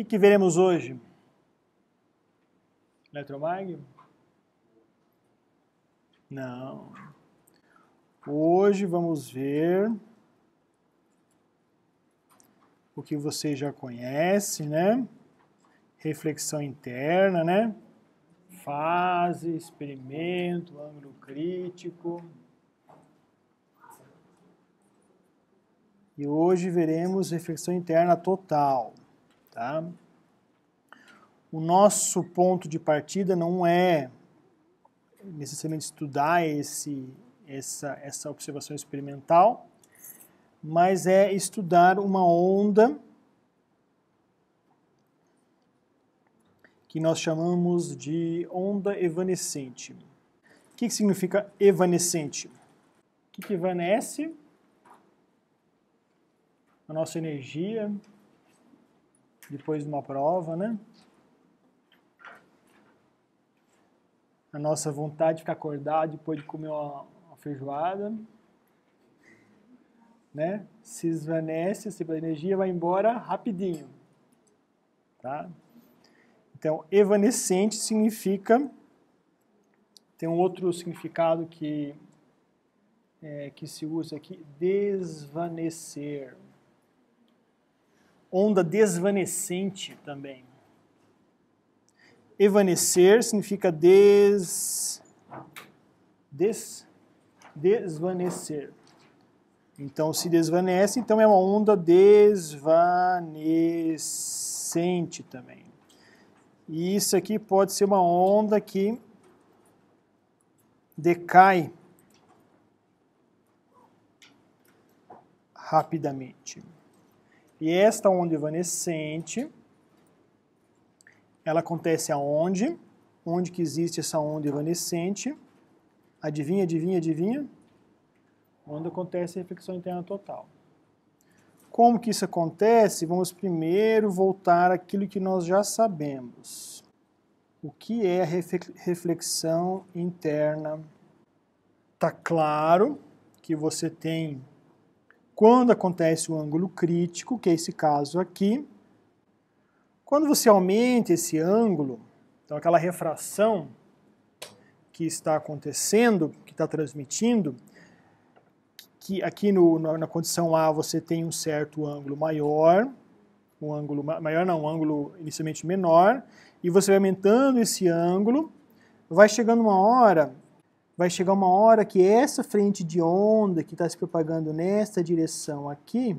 que, que veremos hoje? Eletromag? Não. Hoje vamos ver o que você já conhece, né? Reflexão interna, né? Fase, experimento, ângulo crítico. E hoje veremos reflexão interna total. Tá? O nosso ponto de partida não é necessariamente estudar esse, essa, essa observação experimental, mas é estudar uma onda que nós chamamos de onda evanescente. O que, significa evanescente? O que evanesce? A nossa energia, depois de uma prova, né? A nossa vontade de ficar acordado depois de comer uma, uma feijoada, né? Se esvanece, se a energia vai embora rapidinho, tá? Então, evanescente significa tem um outro significado que é, que se usa aqui, desvanecer onda desvanecente também. Evanecer significa des... des desvanecer. Então, se desvanece, então é uma onda desvanecente também. E isso aqui pode ser uma onda que decai rapidamente. E esta onda evanescente, ela acontece aonde? Onde que existe essa onda evanescente? Adivinha, adivinha, adivinha? Onde acontece a reflexão interna total. Como que isso acontece? Vamos primeiro voltar àquilo que nós já sabemos. O que é a reflexão interna? está claro que você tem quando acontece o ângulo crítico, que é esse caso aqui, quando você aumenta esse ângulo, então aquela refração que está acontecendo, que está transmitindo, que aqui no, na, condição A você tem um certo ângulo maior, um ângulo maior não, um ângulo inicialmente menor, e você vai aumentando esse ângulo, vai chegando uma hora vai chegar uma hora que essa frente de onda que está se propagando nessa direção aqui,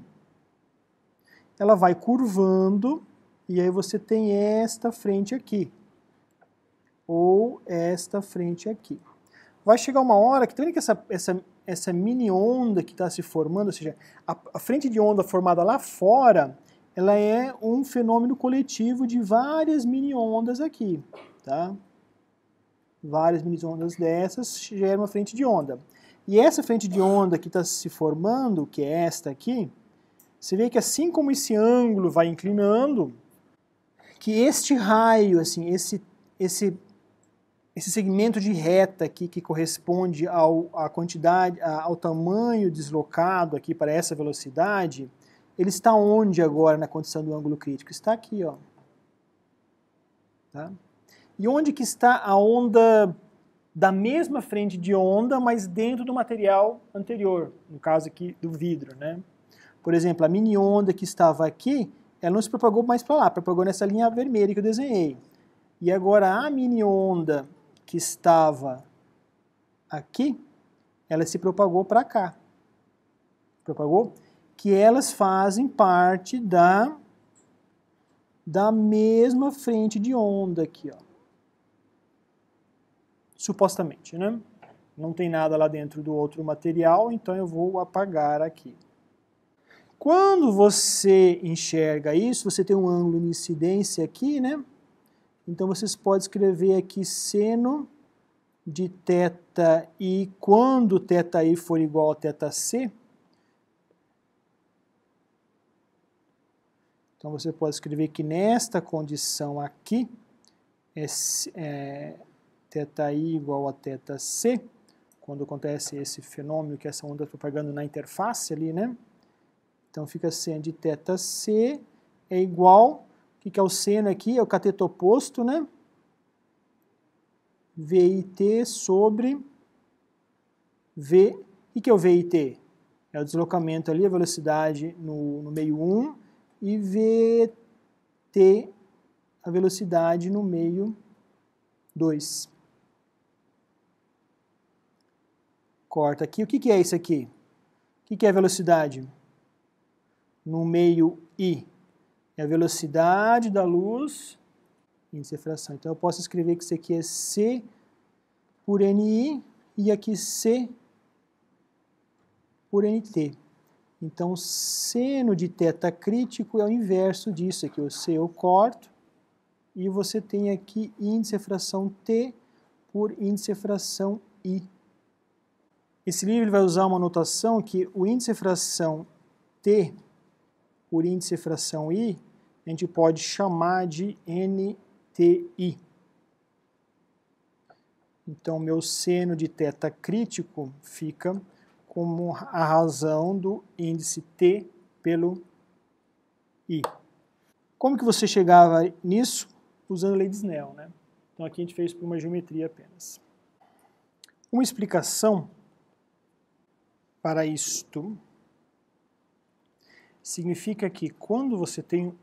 ela vai curvando e aí você tem esta frente aqui, ou esta frente aqui. Vai chegar uma hora que, tá vendo que essa, essa, essa mini onda que está se formando, ou seja, a, a frente de onda formada lá fora, ela é um fenômeno coletivo de várias mini ondas aqui, tá? várias mini-ondas dessas gera uma frente de onda. E essa frente de onda que está se formando, que é esta aqui, você vê que assim como esse ângulo vai inclinando, que este raio, assim, esse, esse, esse segmento de reta aqui que corresponde ao, a quantidade, ao tamanho deslocado aqui para essa velocidade, ele está onde agora na condição do ângulo crítico? Está aqui, ó. Tá? E onde que está a onda da mesma frente de onda, mas dentro do material anterior, no caso aqui do vidro, né? Por exemplo, a mini onda que estava aqui, ela não se propagou mais para lá, propagou nessa linha vermelha que eu desenhei. E agora a mini onda que estava aqui, ela se propagou para cá. Propagou? Que elas fazem parte da da mesma frente de onda aqui, ó supostamente, né? Não tem nada lá dentro do outro material, então eu vou apagar aqui. Quando você enxerga isso, você tem um ângulo de incidência aqui, né? Então vocês podem escrever aqui seno de θ i quando θ i for igual a θ c. Então você pode escrever que nesta condição aqui é θ igual a θc, quando acontece esse fenômeno que essa onda está propagando na interface ali, né? Então fica sendo de θc é igual, o que, que é o seno né, aqui? É o cateto oposto, né? VIT sobre V. O que é o VIT? É o deslocamento ali, a velocidade no, no meio 1, e VT, a velocidade no meio 2. corta aqui. O que, que é isso aqui? O que, que é velocidade? No meio i. É a velocidade da luz índice de Então eu posso escrever que isso aqui é C por NI e aqui C por NT. Então seno de teta crítico é o inverso disso aqui. O C eu corto e você tem aqui índice de fração T por índice de fração I. Esse livro vai usar uma notação que o índice fração t por índice fração i, a gente pode chamar de NTI. Então, meu seno de θ crítico fica como a razão do índice t pelo i. Como que você chegava nisso? Usando a lei de Snell, né? Então aqui a gente fez por uma geometria apenas. Uma explicação para isto significa que quando você tem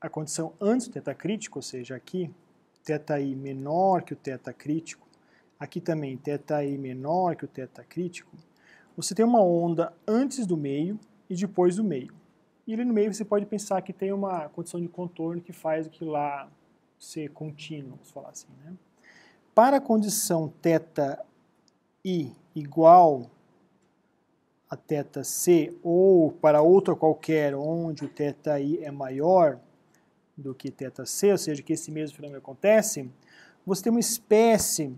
a condição antes do teta crítico, ou seja, aqui, teta i menor que o teta crítico, aqui também teta i menor que o teta crítico, você tem uma onda antes do meio e depois do meio. E ali no meio você pode pensar que tem uma condição de contorno que faz aquilo lá ser contínuo, vamos falar assim. Né? Para a condição teta i igual a θ c ou para outra qualquer onde o θ i é maior do que θ c, ou seja, que esse mesmo fenômeno acontece, você tem uma espécie,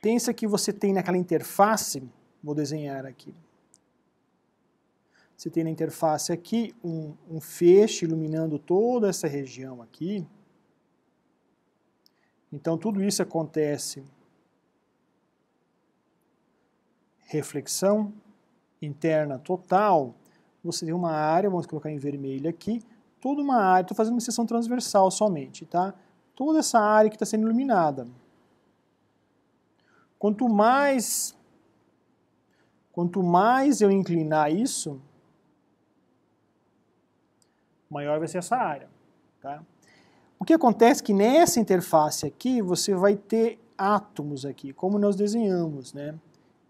pensa que você tem naquela interface, vou desenhar aqui, você tem na interface aqui um, um feixe iluminando toda essa região aqui, então tudo isso acontece reflexão interna total, você tem uma área, vamos colocar em vermelho aqui, toda uma área, estou fazendo uma seção transversal somente, tá? Toda essa área que está sendo iluminada. Quanto mais, quanto mais eu inclinar isso, maior vai ser essa área, tá? O que acontece é que nessa interface aqui, você vai ter átomos aqui, como nós desenhamos, né?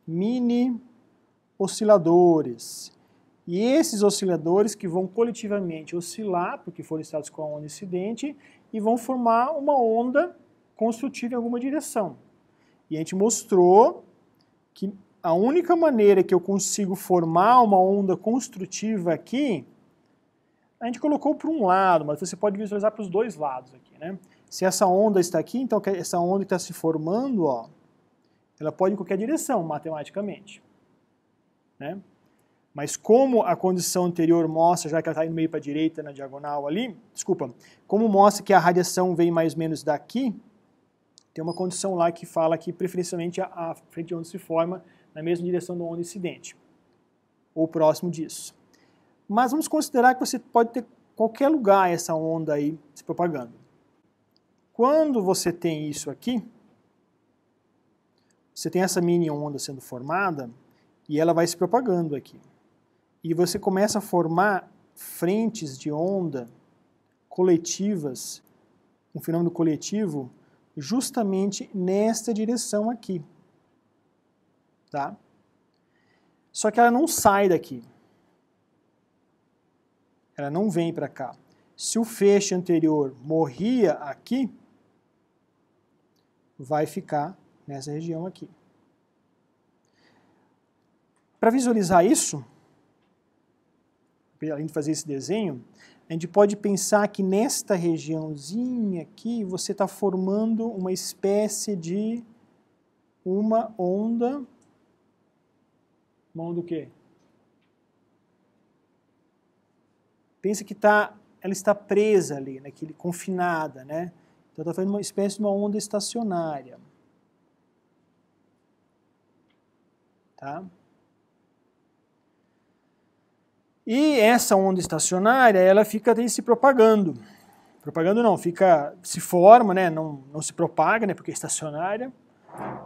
mini osciladores. E esses osciladores que vão coletivamente oscilar, porque foram listados com a onda incidente, e vão formar uma onda construtiva em alguma direção. E a gente mostrou que a única maneira que eu consigo formar uma onda construtiva aqui, a gente colocou para um lado, mas você pode visualizar para os dois lados aqui, né? Se essa onda está aqui, então essa onda que está se formando, ó, ela pode ir em qualquer direção, matematicamente. Né? Mas como a condição anterior mostra, já que ela está indo meio para a direita na diagonal ali, desculpa, como mostra que a radiação vem mais ou menos daqui, tem uma condição lá que fala que preferencialmente a, a frente de onda se forma na mesma direção da onda incidente, ou próximo disso. Mas vamos considerar que você pode ter qualquer lugar essa onda aí se propagando. Quando você tem isso aqui, você tem essa mini onda sendo formada e ela vai se propagando aqui. E você começa a formar frentes de onda coletivas, um fenômeno coletivo, justamente nesta direção aqui. Tá? Só que ela não sai daqui. Ela não vem para cá. Se o feixe anterior morria aqui, vai ficar nessa região aqui. Para visualizar isso, além de fazer esse desenho, a gente pode pensar que nesta regiãozinha aqui você está formando uma espécie de uma onda. Uma onda o quê? Pensa que tá, ela está presa ali, naquele, confinada, né? Então está fazendo uma espécie de uma onda estacionária. Tá? E essa onda estacionária, ela fica se propagando. Propagando não, fica se forma, né? não, não se propaga, né? porque é estacionária.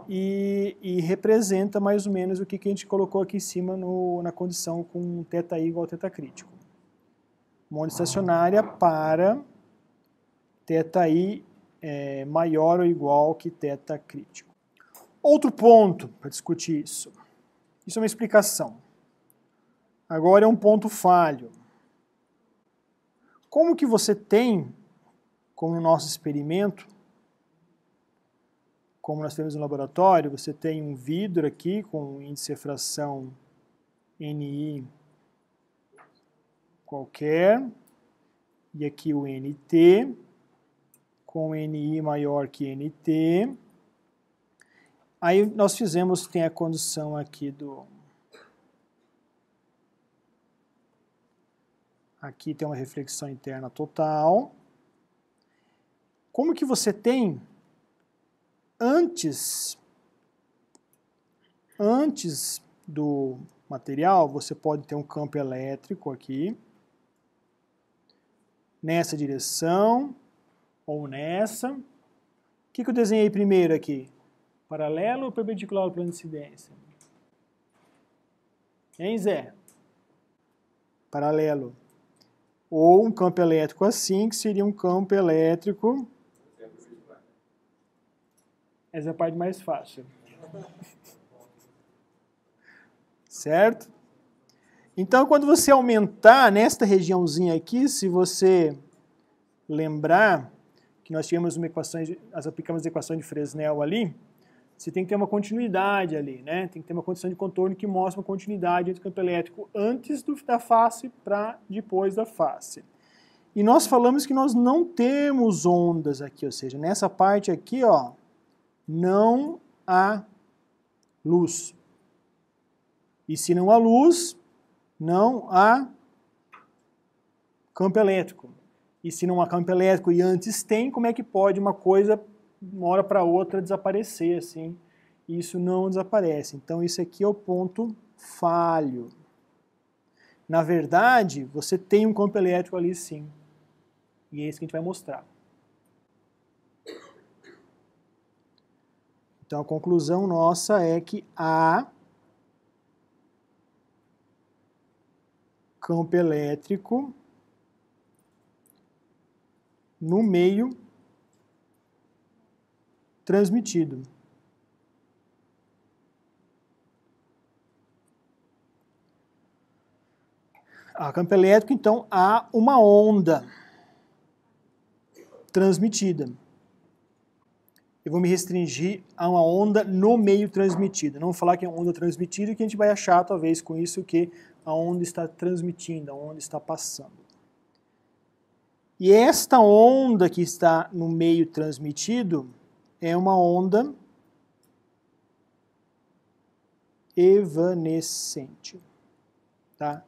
E, e, representa mais ou menos o que, que a gente colocou aqui em cima no, na condição com I igual a θ crítico. Uma onda estacionária para θi é, maior ou igual que θ crítico. Outro ponto para discutir isso. Isso é uma explicação. Agora é um ponto falho. Como que você tem, como no nosso experimento, como nós temos no laboratório, você tem um vidro aqui com índice de refração NI qualquer, e aqui o NT, com NI maior que NT, Aí nós fizemos, tem a condição aqui do... Aqui tem uma reflexão interna total. Como que você tem antes antes do material, você pode ter um campo elétrico aqui nessa direção ou nessa. O que, que eu desenhei primeiro aqui? Paralelo ou perpendicular ao plano de incidência? Hein, Zé? Paralelo. Ou um campo elétrico assim, que seria um campo elétrico... Essa é a parte mais fácil. certo? Então, quando você aumentar nesta regiãozinha aqui, se você lembrar que nós tínhamos uma equação, nós aplicamos a equação de Fresnel ali, você tem que ter uma continuidade ali, né? Tem que ter uma condição de contorno que mostra uma continuidade entre o campo elétrico antes do, da face para depois da face. E nós falamos que nós não temos ondas aqui, ou seja, nessa parte aqui, ó, não há luz. E se não há luz, não há campo elétrico. E se não há campo elétrico e antes tem, como é que pode uma coisa uma hora para outra desaparecer assim. E isso não desaparece. Então isso aqui é o ponto falho. Na verdade, você tem um campo elétrico ali sim. E é isso que a gente vai mostrar. Então a conclusão nossa é que há campo elétrico no meio transmitido. A campo elétrico, então, há uma onda transmitida. Eu vou me restringir a uma onda no meio transmitida. Não vou falar que é onda transmitida, que a gente vai achar, talvez, com isso, que a onda está transmitindo, a onda está passando. E esta onda que está no meio transmitido, é uma onda evanescente, tá?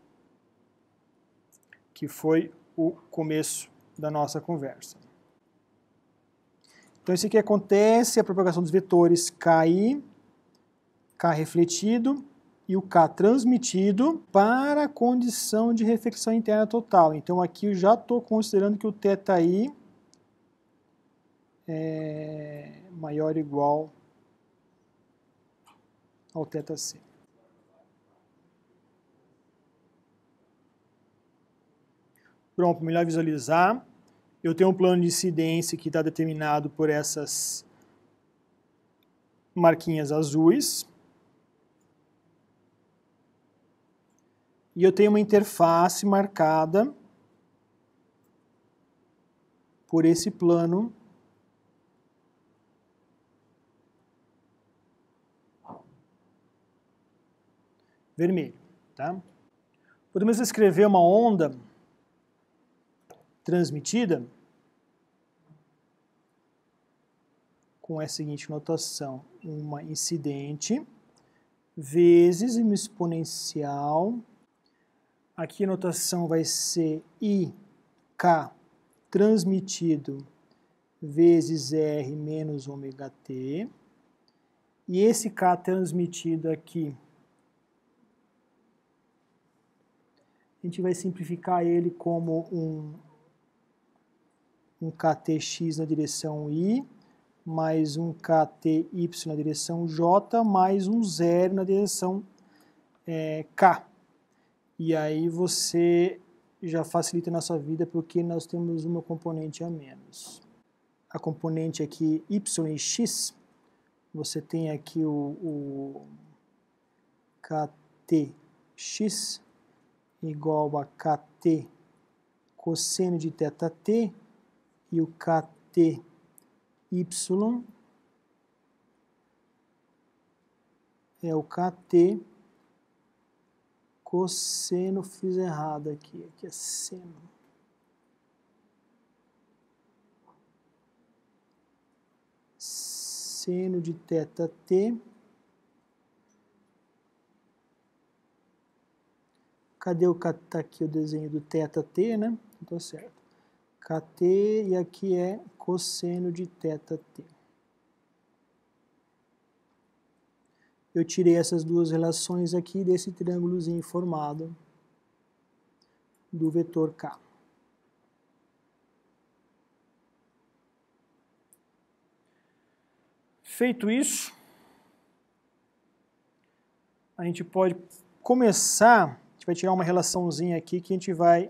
Que foi o começo da nossa conversa. Então isso aqui acontece, a propagação dos vetores KI, K refletido e o K transmitido para a condição de reflexão interna total. Então aqui eu já estou considerando que o θi é maior ou igual ao θc. Pronto, melhor visualizar. Eu tenho um plano de incidência que está determinado por essas marquinhas azuis. E eu tenho uma interface marcada por esse plano vermelho. Tá? Podemos escrever uma onda transmitida com a seguinte notação, uma incidente vezes uma exponencial, aqui a notação vai ser IK transmitido vezes R menos ômega T, e esse K transmitido aqui a gente vai simplificar ele como um, um KTx na direção I, mais um KTY na direção J, mais um zero na direção é, K. E aí você já facilita a nossa vida porque nós temos uma componente a menos. A componente aqui Y e X, você tem aqui o, o KTx igual a kt cosseno de θt e o kt y é o kt cosseno, fiz errado aqui, aqui é seno. Seno de θt Cadê o Tá aqui o desenho do θt, né? Tô tá certo. kt e aqui é cosseno de θt. Eu tirei essas duas relações aqui desse triângulozinho formado do vetor k. Feito isso, a gente pode começar gente vai tirar uma relaçãozinha aqui que a gente vai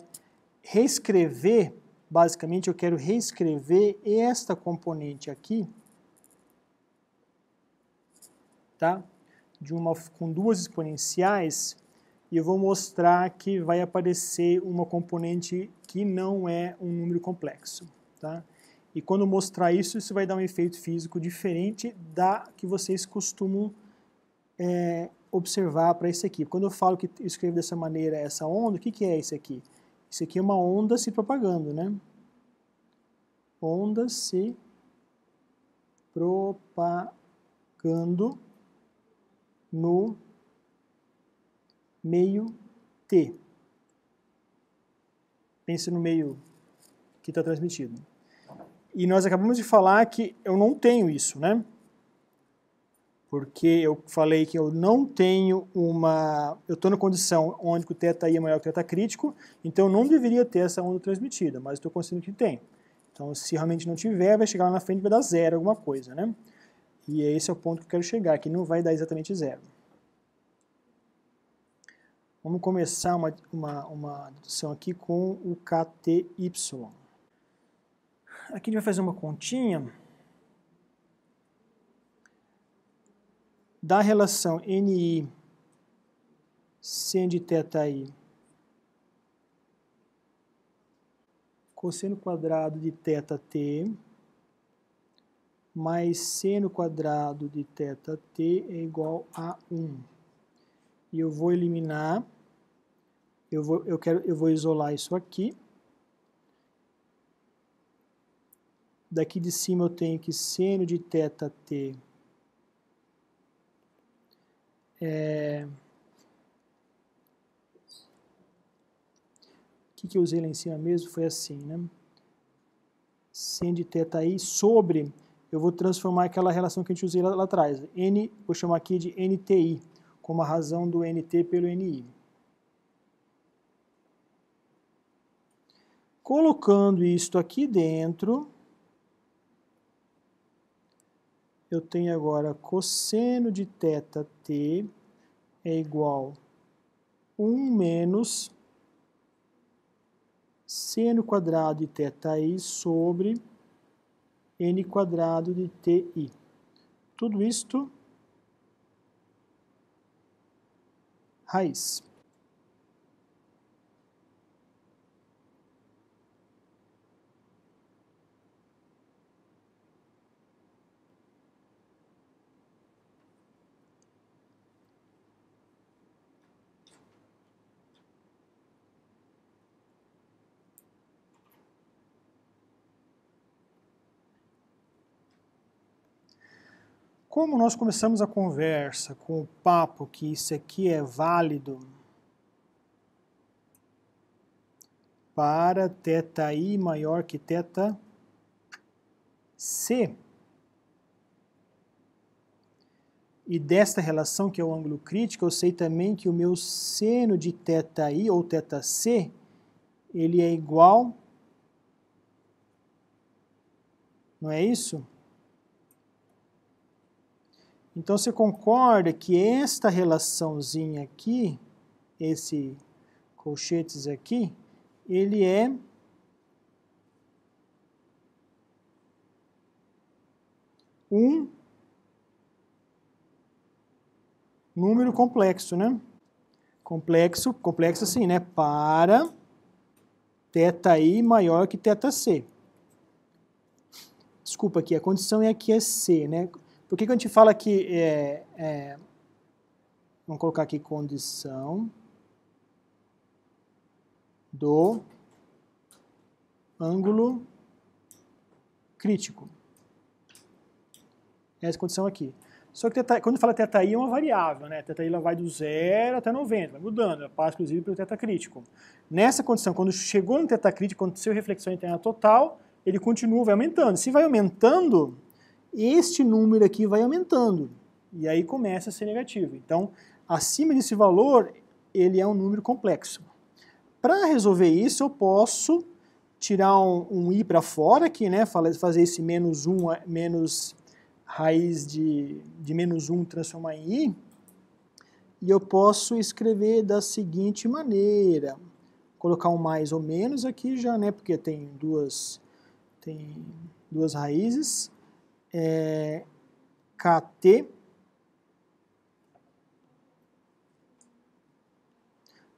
reescrever, basicamente eu quero reescrever esta componente aqui, tá? De uma, com duas exponenciais, e eu vou mostrar que vai aparecer uma componente que não é um número complexo, tá? E quando mostrar isso, isso vai dar um efeito físico diferente da que vocês costumam é, observar para isso aqui. Quando eu falo que eu escrevo dessa maneira essa onda, o que, que é isso aqui? Isso aqui é uma onda se propagando, né? Onda se propagando no meio T. Pense no meio que está transmitido. E nós acabamos de falar que eu não tenho isso, né? porque eu falei que eu não tenho uma. Eu estou na condição onde o teta tá I é maior que o teta tá crítico, então eu não deveria ter essa onda transmitida, mas estou conseguindo que tem. Então, se realmente não tiver, vai chegar lá na frente e vai dar zero alguma coisa, né? E é esse é o ponto que eu quero chegar, que não vai dar exatamente zero. Vamos começar uma, uma, uma dedução aqui com o KTY. Aqui a gente vai fazer uma continha da relação NI seno de teta i cosseno quadrado de teta t mais seno quadrado de teta t é igual a 1. E eu vou eliminar, eu vou, eu quero, eu vou isolar isso aqui. Daqui de cima eu tenho que seno de teta t é... O que, que eu usei lá em cima mesmo foi assim, né? Sin de θ i sobre, eu vou transformar aquela relação que a gente usei lá, lá atrás. N, vou chamar aqui de NTI, como a razão do NT pelo NI. Colocando isto aqui dentro, eu tenho agora cosseno de teta t é igual a 1 menos seno quadrado de θi sobre n quadrado de ti. Tudo isto raiz. Como nós começamos a conversa com o papo que isso aqui é válido para teta i maior que teta c, e desta relação, que é o ângulo crítico, eu sei também que o meu seno de θi ou θc, ele é igual, não é isso? Então você concorda que esta relaçãozinha aqui, esse colchetes aqui, ele é um número complexo, né? Complexo, complexo assim, né? Para teta i maior que teta c. Desculpa aqui, a condição é que é c, né? Por que, que a gente fala que é, é, vamos colocar aqui condição do ângulo crítico? É essa condição aqui. Só que teta, quando fala θi é uma variável, né? Θi ela vai do zero até 90, vai mudando, passa inclusive pelo θ crítico. Nessa condição, quando chegou no θ crítico, aconteceu reflexão interna total, ele continua, vai aumentando. Se vai aumentando, este número aqui vai aumentando, e aí começa a ser negativo. Então, acima desse valor, ele é um número complexo. Para resolver isso, eu posso tirar um, um i para fora aqui, né, fazer esse menos 1, menos raiz de, de menos 1 transformar em i, e eu posso escrever da seguinte maneira, colocar um mais ou menos aqui já, né, porque tem duas, tem duas raízes, é, kt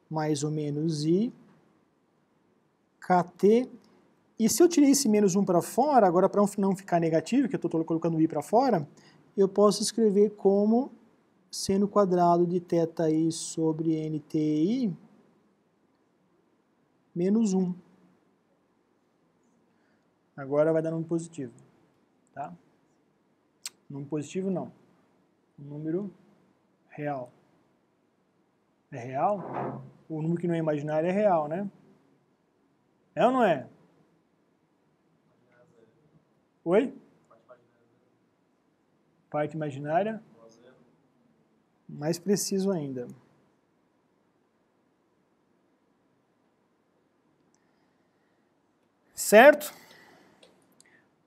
mais ou menos i, kt. E se eu tirei esse menos 1 para fora, agora para não ficar negativo, que eu estou colocando i para fora, eu posso escrever como seno quadrado de θi sobre nti menos 1. Agora vai dar um positivo. Tá? Número positivo, não. Um número real. É real? O número que não é imaginário é real, né? É ou não é? Oi? Parte imaginária? Mais preciso ainda. Certo?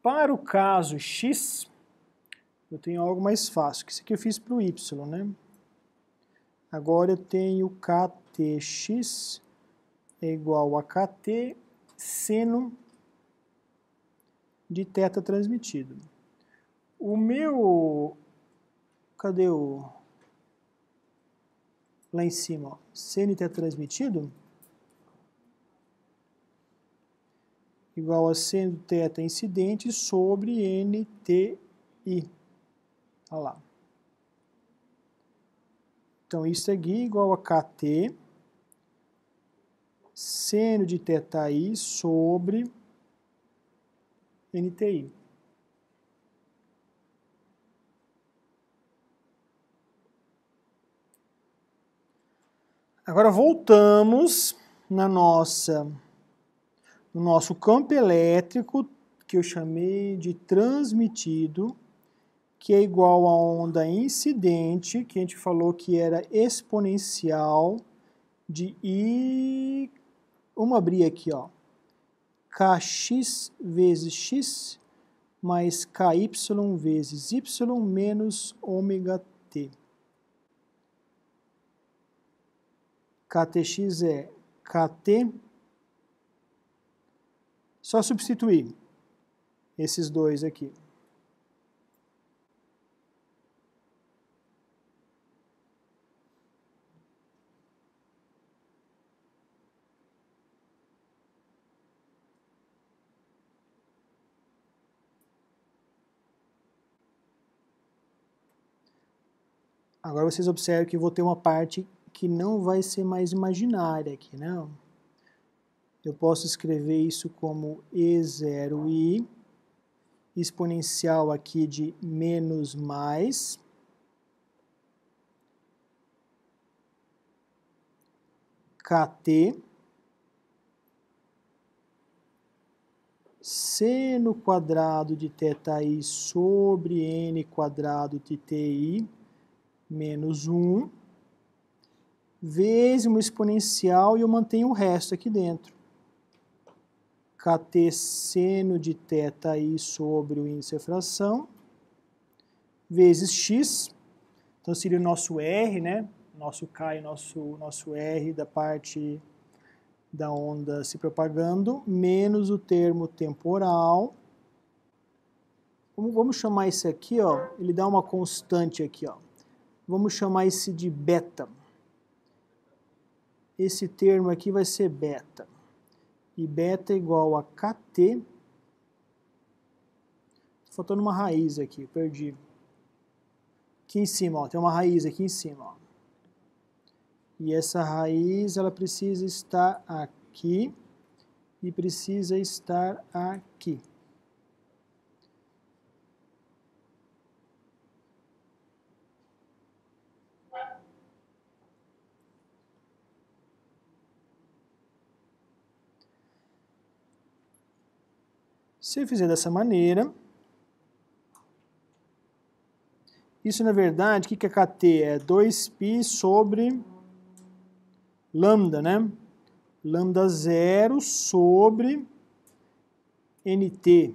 Para o caso x, eu tenho algo mais fácil, que isso aqui eu fiz para o y, né? Agora eu tenho ktx é igual a kt seno de teta transmitido. O meu, cadê o, lá em cima, ó, seno teta transmitido, igual a seno teta incidente sobre nti. Olha lá. Então, isso aqui é igual a kt seno de θi sobre nti. Agora voltamos na nossa no nosso campo elétrico que eu chamei de transmitido que é igual à onda incidente, que a gente falou que era exponencial de I... Vamos abrir aqui, ó. KX vezes X mais KY vezes Y menos ômega T. KTX é KT. Só substituir esses dois aqui. Agora vocês observem que eu vou ter uma parte que não vai ser mais imaginária aqui, não. Né? Eu posso escrever isso como E0i exponencial aqui de menos mais kt seno quadrado de θi sobre n quadrado de ti menos 1, vezes uma exponencial e eu mantenho o resto aqui dentro. Kt seno de θi sobre o índice de fração, vezes x, então seria o nosso R, né? Nosso K e nosso, nosso R da parte da onda se propagando, menos o termo temporal. Vamos chamar isso aqui, ó, ele dá uma constante aqui, ó. Vamos chamar esse de beta. Esse termo aqui vai ser beta. E beta é igual a KT. Faltando uma raiz aqui, perdi. Aqui em cima, ó, tem uma raiz aqui em cima. Ó. E essa raiz ela precisa estar aqui e precisa estar aqui. Se eu fizer dessa maneira, isso na verdade, o que, que é KT? É 2π sobre lambda, né? Lambda zero sobre nt,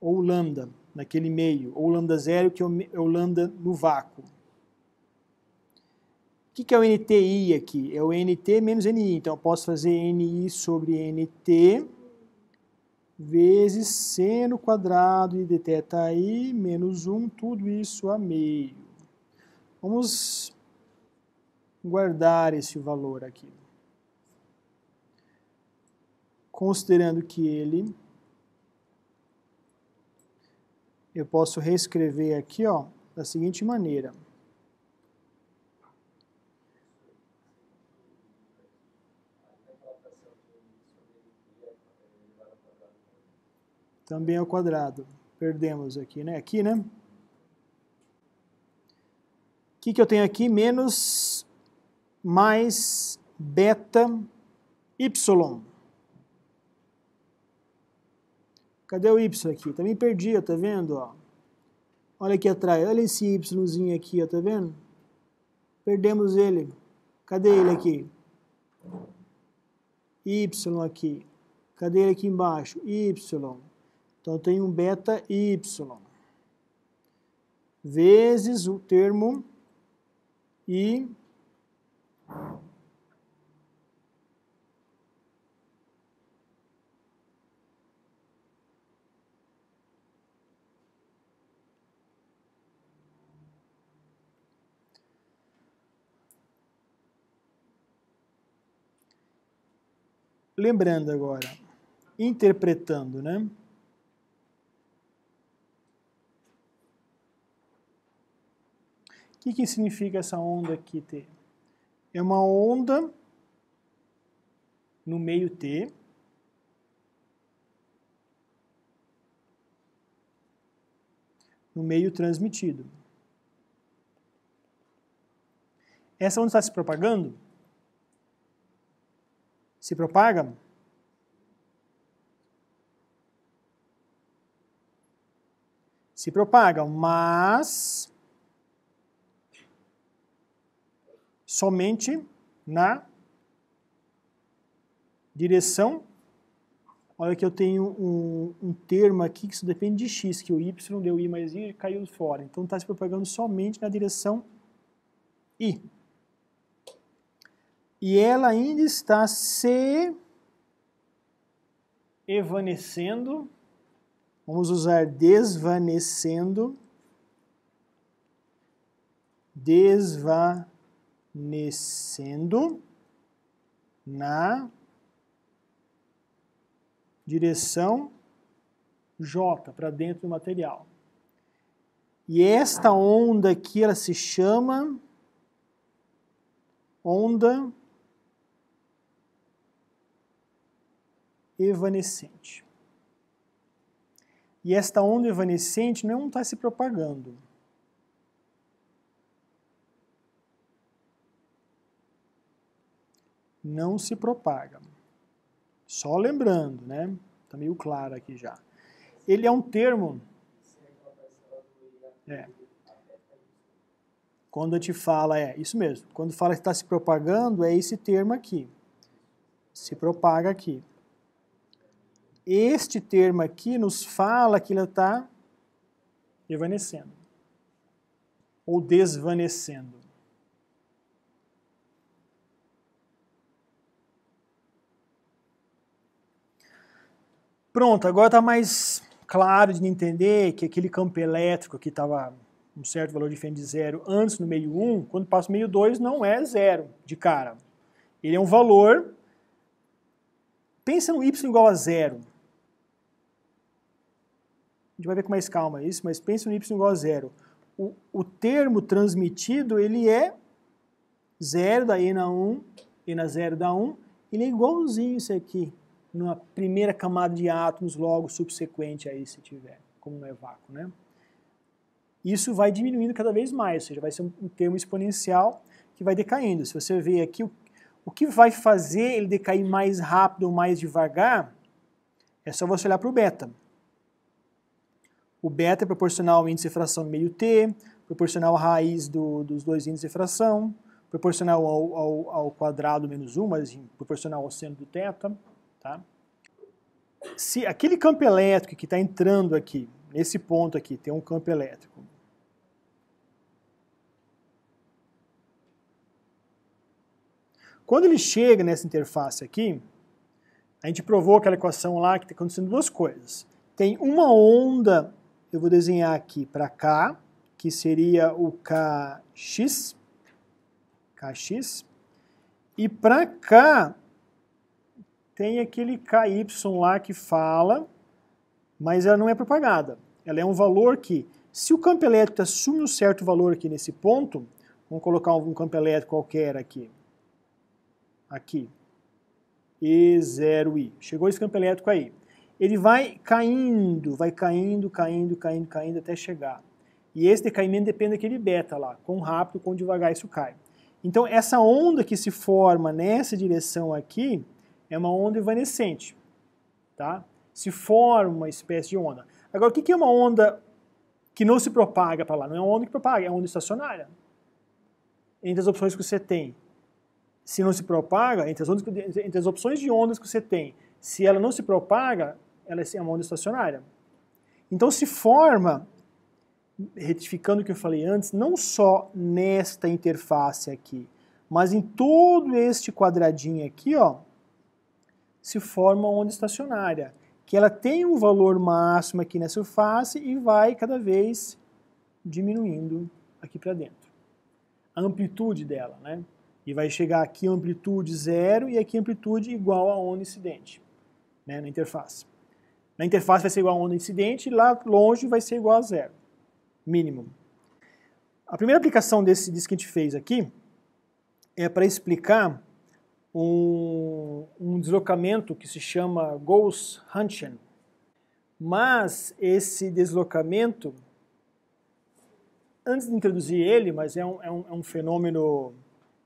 ou lambda, naquele meio, ou lambda zero, que é o é lambda no vácuo. O que, que é o NTI aqui? É o NT menos NI. Então, eu posso fazer NI sobre NT vezes seno quadrado e deteta i menos 1, tudo isso a meio. Vamos guardar esse valor aqui. Considerando que ele, eu posso reescrever aqui ó, da seguinte maneira. também ao quadrado. Perdemos aqui, né? Aqui, né? O que, que eu tenho aqui? Menos mais beta y. Cadê o y aqui? Também tá perdi, ó, tá vendo? Ó. Olha aqui atrás, olha esse yzinho aqui, ó, tá vendo? Perdemos ele. Cadê ele aqui? Y aqui. Cadê ele aqui embaixo? Y. Então eu tenho um beta y vezes o termo i lembrando agora, interpretando, né? O que, que significa essa onda aqui T? É uma onda no meio T, no meio transmitido. Essa onda está se propagando? Se propaga? Se propaga, mas somente na direção. Olha que eu tenho um, um, termo aqui que isso depende de x, que o y deu i mais i caiu fora. Então está se propagando somente na direção i. E ela ainda está se evanescendo. Vamos usar desvanecendo. Desvanecendo descendo na direção J, para dentro do material. E esta onda aqui, ela se chama onda evanescente. E esta onda evanescente não está se propagando. não se propaga. Só lembrando, né? Tá meio claro aqui já. Ele é um termo. É. Quando te fala, é isso mesmo. Quando fala que está se propagando, é esse termo aqui. Se propaga aqui. Este termo aqui nos fala que ele está evanescendo ou desvanecendo. Pronto, agora está mais claro de entender que aquele campo elétrico que estava um certo valor diferente de zero antes no meio 1, um, quando passa o meio 2 não é zero de cara. Ele é um valor, pensa no y igual a zero. A gente vai ver com mais calma isso, mas pensa no y igual a zero. O, o termo transmitido, ele é zero da e na 1, um, e na zero da 1, um, ele é igualzinho isso aqui numa primeira camada de átomos logo subsequente a isso, se tiver, como no é vácuo, né? Isso vai diminuindo cada vez mais, ou seja, vai ser um termo exponencial que vai decaindo. Se você ver aqui, o que vai fazer ele decair mais rápido ou mais devagar é só você olhar para o beta. O beta é proporcional ao índice de fração do meio t, proporcional à raiz do, dos dois índices de fração, proporcional ao, ao, ao quadrado menos 1, mas proporcional ao seno do θ. Tá? Se aquele campo elétrico que está entrando aqui, nesse ponto aqui, tem um campo elétrico, Quando ele chega nessa interface aqui, a gente provou aquela equação lá que está acontecendo duas coisas. Tem uma onda, eu vou desenhar aqui para cá, que seria o kx, kx, e para cá tem aquele KY lá que fala, mas ela não é propagada. Ela é um valor que, se o campo elétrico assume um certo valor aqui nesse ponto, vamos colocar um campo elétrico qualquer aqui, aqui, E0I, chegou esse campo elétrico aí. Ele vai caindo, vai caindo, caindo, caindo, caindo até chegar. E esse decaimento depende daquele beta lá, quão rápido, quão devagar isso cai. Então essa onda que se forma nessa direção aqui, é uma onda evanescente, tá? Se forma uma espécie de onda. Agora, o que é uma onda que não se propaga para lá? Não é uma onda que propaga, é uma onda estacionária. Entre as opções que você tem, se não se propaga, entre as, ondas, entre as opções de ondas que você tem, se ela não se propaga, ela é, é uma onda estacionária. Então se forma, retificando o que eu falei antes, não só nesta interface aqui, mas em todo este quadradinho aqui, ó, se forma uma onda estacionária, que ela tem um valor máximo aqui na surface e vai cada vez diminuindo aqui para dentro. A amplitude dela, né? E vai chegar aqui amplitude zero e aqui amplitude igual à onda incidente, né, na interface. Na interface vai ser igual a onda incidente e lá longe vai ser igual a zero, mínimo. A primeira aplicação desse, disso que a gente fez aqui é para explicar um, um deslocamento que se chama Gauss-Hunchen. Mas esse deslocamento, antes de introduzir ele, mas é um, é um, é um fenômeno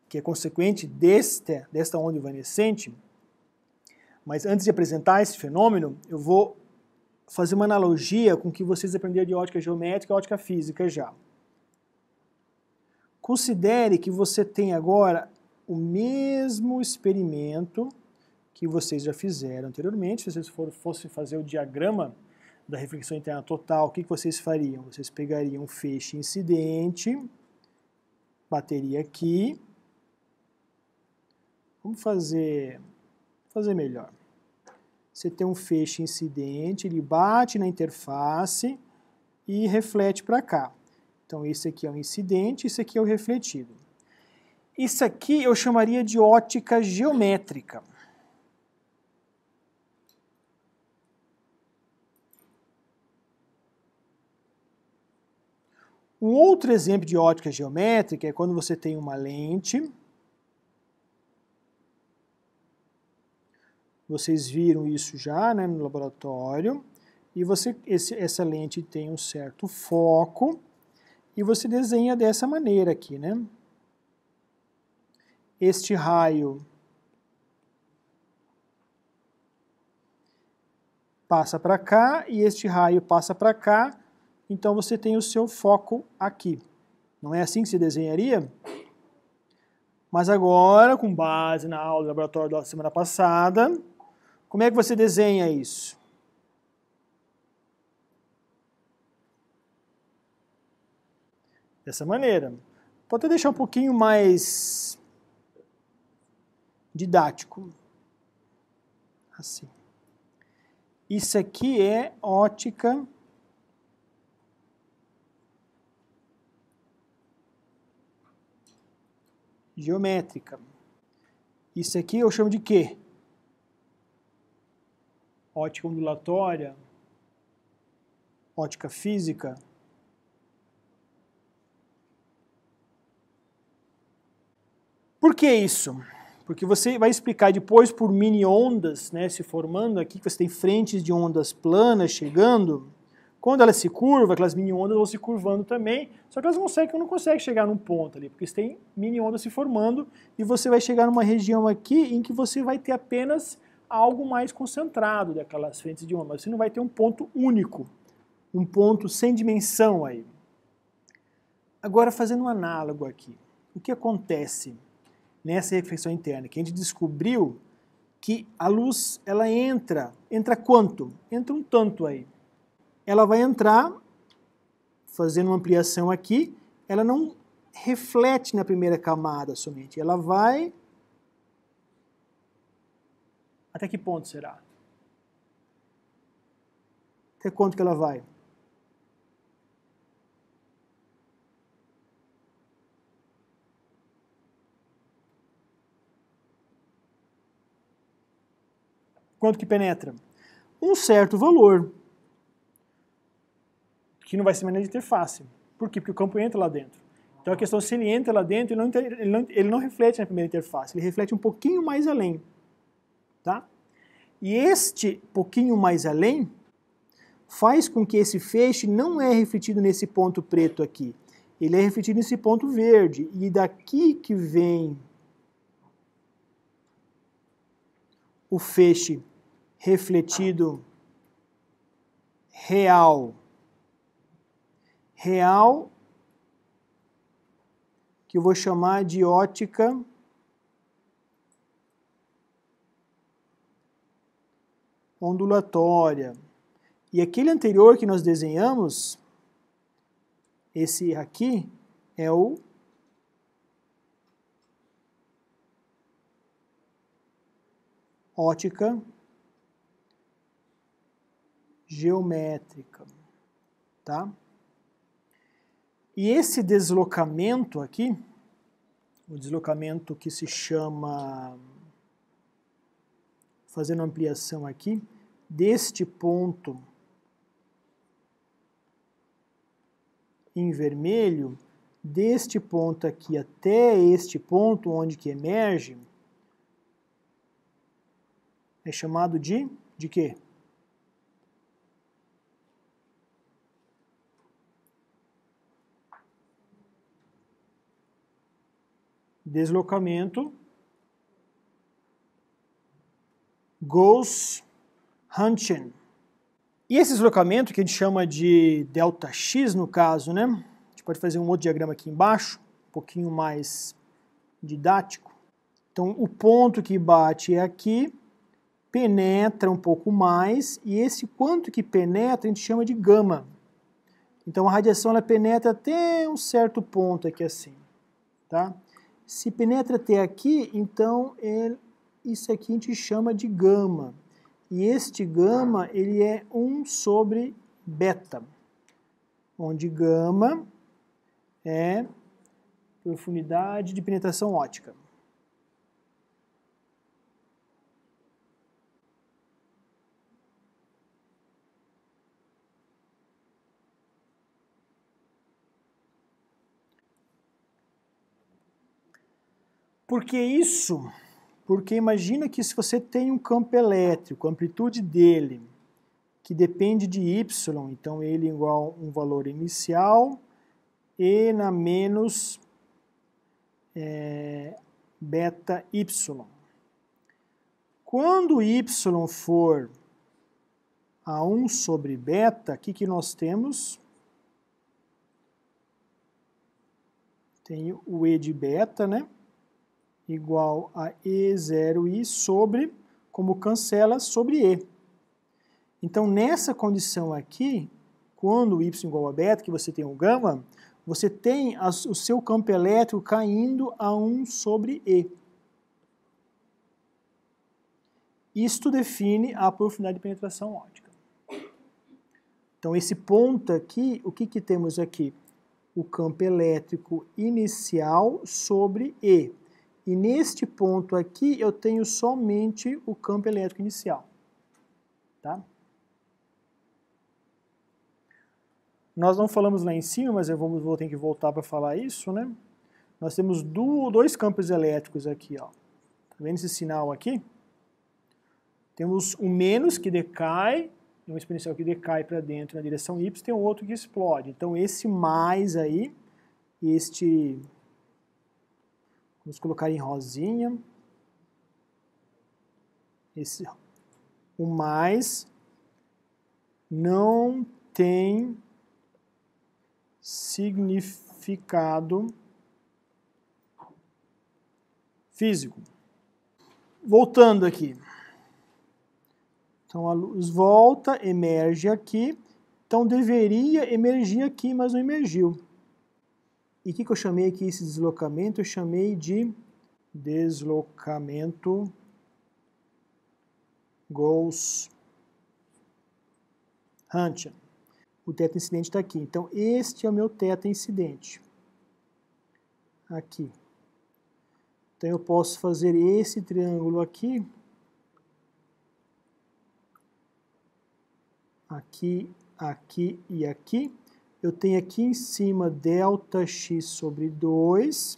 que é consequente desta, desta onda evanescente, mas antes de apresentar esse fenômeno, eu vou fazer uma analogia com o que vocês aprenderam de ótica geométrica e ótica física já. Considere que você tem agora o mesmo experimento que vocês já fizeram anteriormente. Se vocês for, fossem fazer o diagrama da reflexão interna total, o que, que vocês fariam? Vocês pegariam um feixe incidente, bateria aqui. Vamos fazer, fazer melhor. Você tem um feixe incidente, ele bate na interface e reflete para cá. Então esse aqui é o incidente, esse aqui é o refletido. Isso aqui eu chamaria de ótica geométrica. Um outro exemplo de ótica geométrica é quando você tem uma lente. Vocês viram isso já né, no laboratório. E você, esse, essa lente tem um certo foco. E você desenha dessa maneira aqui, né? este raio passa para cá e este raio passa para cá, então você tem o seu foco aqui. Não é assim que se desenharia? Mas agora, com base na aula do laboratório da semana passada, como é que você desenha isso? Dessa maneira. Vou até deixar um pouquinho mais didático. Assim. Isso aqui é ótica. Geométrica. Isso aqui eu chamo de quê? Ótica ondulatória, ótica física. Por que isso? porque você vai explicar depois por mini-ondas né, se formando aqui, que você tem frentes de ondas planas chegando. Quando elas se curvam, aquelas mini-ondas vão se curvando também, só que elas conseguem, não conseguem chegar num ponto ali, porque você tem mini-ondas se formando e você vai chegar numa região aqui em que você vai ter apenas algo mais concentrado daquelas frentes de onda, mas você não vai ter um ponto único, um ponto sem dimensão aí. Agora, fazendo um análogo aqui, o que acontece? nessa reflexão interna, que a gente descobriu que a luz ela entra, entra quanto? Entra um tanto aí. Ela vai entrar, fazendo uma ampliação aqui, ela não reflete na primeira camada somente, ela vai. Até que ponto será? Até quanto que ela vai? Quanto que penetra? Um certo valor, que não vai ser maneira na interface. Por quê? Porque o campo entra lá dentro. Então a questão é se ele entra lá dentro, ele não, ele não, ele não reflete na primeira interface, ele reflete um pouquinho mais além. Tá? E este pouquinho mais além faz com que esse feixe não é refletido nesse ponto preto aqui. Ele é refletido nesse ponto verde. E daqui que vem o feixe refletido real. Real, que eu vou chamar de ótica ondulatória. E aquele anterior que nós desenhamos, esse aqui, é o ótica geométrica, tá? E esse deslocamento aqui, o deslocamento que se chama, fazendo ampliação aqui, deste ponto em vermelho, deste ponto aqui até este ponto onde que emerge, é chamado de, de quê? deslocamento, goes hunting, E esse deslocamento, que a gente chama de delta x no caso, né? A gente pode fazer um outro diagrama aqui embaixo, um pouquinho mais didático. Então, o ponto que bate é aqui, penetra um pouco mais, e esse quanto que penetra a gente chama de gama. Então, a radiação ela penetra até um certo ponto aqui assim, tá? Se penetra até aqui, então isso aqui a gente chama de gama. E este gama ele é 1 sobre beta, onde gama é profundidade de penetração ótica. Porque isso, porque imagina que se você tem um campo elétrico, a amplitude dele, que depende de y, então ele é igual a um valor inicial, e na menos é, beta y. Quando y for a 1 sobre beta, o que, que nós temos? Tem o e de beta, né? igual a E0i sobre, como cancela, sobre E. Então, nessa condição aqui, quando y igual a beta, que você tem o gama, você tem o seu campo elétrico caindo a 1 sobre E. Isto define a profundidade de penetração óptica. Então, esse ponto aqui, o que, que temos aqui? O campo elétrico inicial sobre E. E neste ponto aqui eu tenho somente o campo elétrico inicial. Tá? Nós não falamos lá em cima, mas eu vou, vou ter que voltar para falar isso, né? Nós temos dois campos elétricos aqui, ó. Tá vendo esse sinal aqui? Temos um menos que decai, um exponencial que decai para dentro na direção y, tem um outro que explode. Então esse mais aí, este Vamos colocar em rosinha. Esse, o mais não tem significado físico. Voltando aqui. Então a luz volta, emerge aqui. Então deveria emergir aqui, mas não emergiu. E o que, que, eu chamei aqui esse deslocamento? Eu chamei de deslocamento goals Hunter. O teta incidente está aqui. Então, este é o meu teta incidente. Aqui. Então, eu posso fazer esse triângulo aqui. Aqui, aqui e aqui eu tenho aqui em cima delta x sobre 2,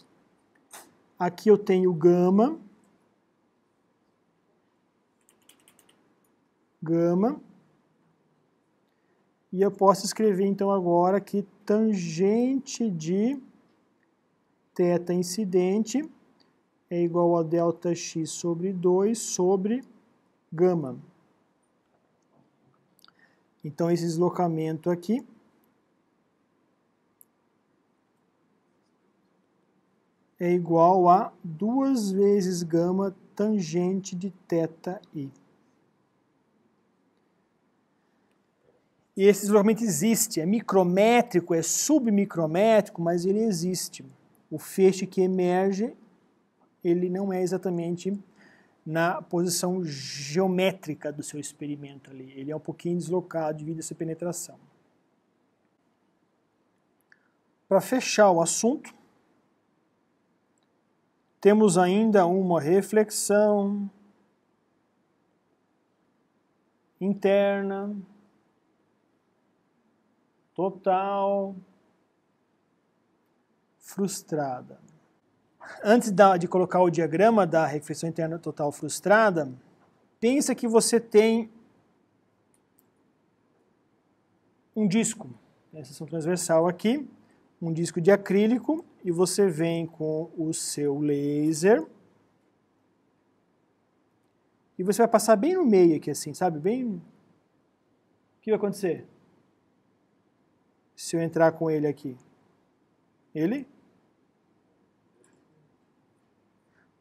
aqui eu tenho gama, gama, e eu posso escrever então agora que tangente de θ incidente é igual a delta x sobre 2 sobre gama. Então esse deslocamento aqui é igual a 2 vezes gama tangente de i. E esse desenvolvimento existe, é micrométrico, é submicrométrico, mas ele existe. O feixe que emerge, ele não é exatamente na posição geométrica do seu experimento ali. Ele é um pouquinho deslocado devido a essa penetração. Para fechar o assunto, temos ainda uma reflexão interna, total, frustrada. Antes de colocar o diagrama da reflexão interna total frustrada, pensa que você tem um disco, essa seção transversal aqui, um disco de acrílico e você vem com o seu laser e você vai passar bem no meio aqui assim, sabe? Bem... O que vai acontecer? Se eu entrar com ele aqui. Ele?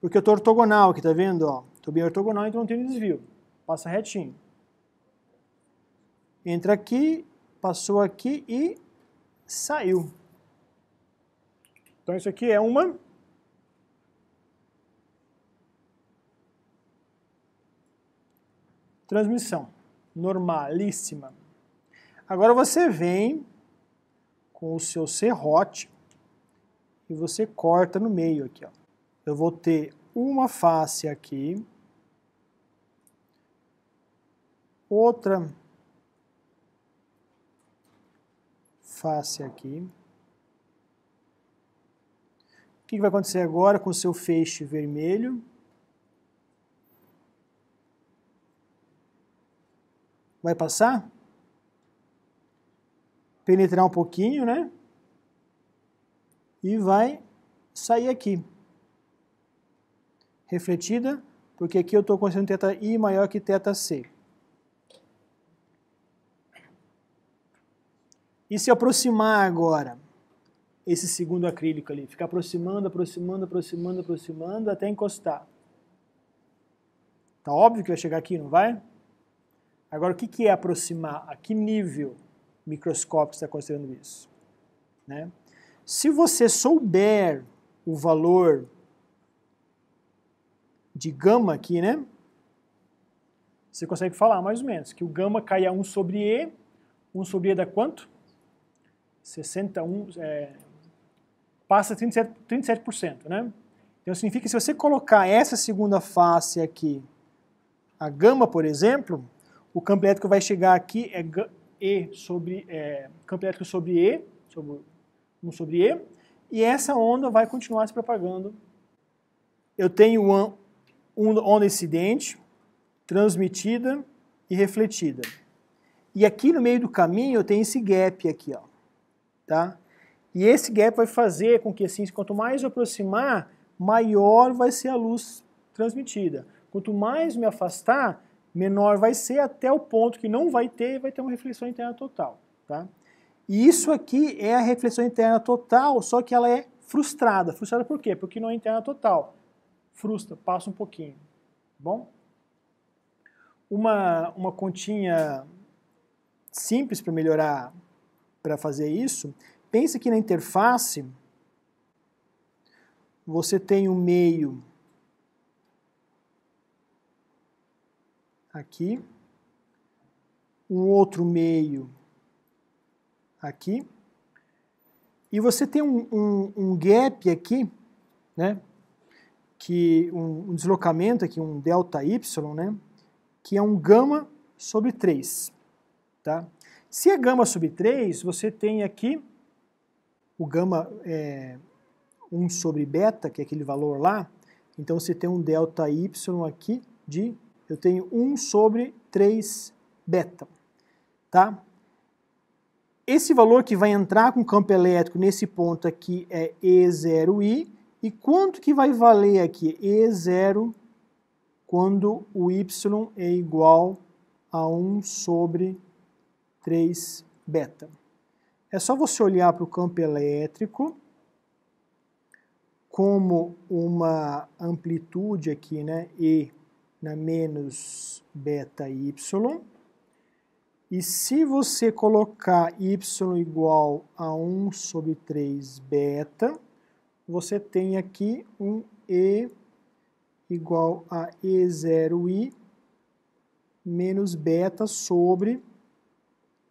Porque eu estou ortogonal aqui, tá vendo? Ó, tô bem ortogonal, então não tenho desvio. Passa retinho. Entra aqui, passou aqui e saiu. Então isso aqui é uma transmissão normalíssima. Agora você vem com o seu serrote e você corta no meio aqui. Ó. Eu vou ter uma face aqui, outra face aqui o que vai acontecer agora com o seu feixe vermelho? Vai passar? Penetrar um pouquinho, né? E vai sair aqui. Refletida, porque aqui eu estou considerando teta I maior que teta C. E se aproximar agora? esse segundo acrílico ali. Ficar aproximando, aproximando, aproximando, aproximando até encostar. Tá óbvio que vai chegar aqui, não vai? Agora, o que é aproximar? A que nível microscópico está considerando isso? Né? Se você souber o valor de gama aqui, né? Você consegue falar mais ou menos que o gama cai a 1 sobre E. 1 sobre E dá quanto? 61, é, passa 37%, 37% né? Então significa que se você colocar essa segunda face aqui, a gama, por exemplo, o campo elétrico vai chegar aqui, é E sobre, é, campo elétrico sobre E, sobre 1 sobre E, e essa onda vai continuar se propagando. Eu tenho uma, uma onda incidente, transmitida e refletida. E aqui no meio do caminho eu tenho esse gap aqui, ó, tá? E esse gap vai fazer com que, assim, quanto mais eu aproximar, maior vai ser a luz transmitida. Quanto mais me afastar, menor vai ser até o ponto que não vai ter e vai ter uma reflexão interna total. Tá? E isso aqui é a reflexão interna total, só que ela é frustrada. Frustrada por quê? Porque não é interna total. Frustra, passa um pouquinho. Tá bom? Uma, uma continha simples para melhorar, para fazer isso, pensa que na interface você tem o um meio aqui, um outro meio aqui, e você tem um, um, um gap aqui, né, que um, um, deslocamento aqui, um delta y, né, que é um gama sobre 3. Tá? Se é gama sobre 3, você tem aqui o gama é 1 sobre beta, que é aquele valor lá, então você tem um delta y aqui de, eu tenho 1 sobre 3 beta, tá? Esse valor que vai entrar com o campo elétrico nesse ponto aqui é E0i, e quanto que vai valer aqui? E0 quando o y é igual a 1 sobre 3 beta. É só você olhar para o campo elétrico como uma amplitude aqui, né, E na menos beta y. E se você colocar y igual a 1 sobre 3 beta, você tem aqui um E igual a E0i menos beta sobre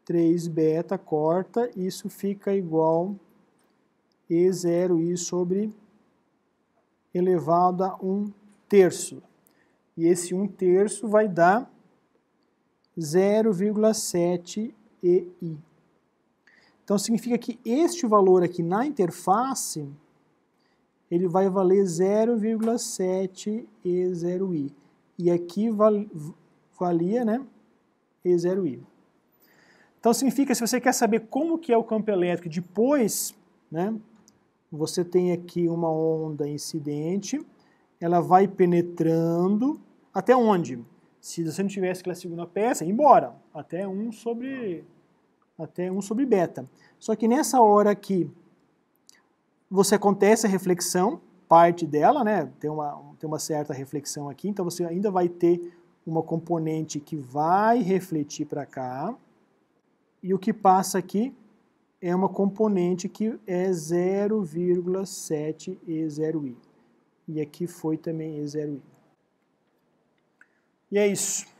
3 beta, corta, isso fica igual E0i sobre elevado a 1 terço. E esse 1 terço vai dar 0,7 EI. Então significa que este valor aqui na interface ele vai valer 0,7 E0i. E aqui valia né, E0i. Então significa, se você quer saber como que é o campo elétrico depois, né, você tem aqui uma onda incidente, ela vai penetrando até onde? Se você não tivesse aquela segunda peça, embora, até 1 sobre até 1 sobre beta. Só que nessa hora aqui, você acontece a reflexão, parte dela, né? Tem uma, tem uma certa reflexão aqui, então você ainda vai ter uma componente que vai refletir para cá. E o que passa aqui é uma componente que é 0,7 E0i. E aqui foi também E0i. E é isso.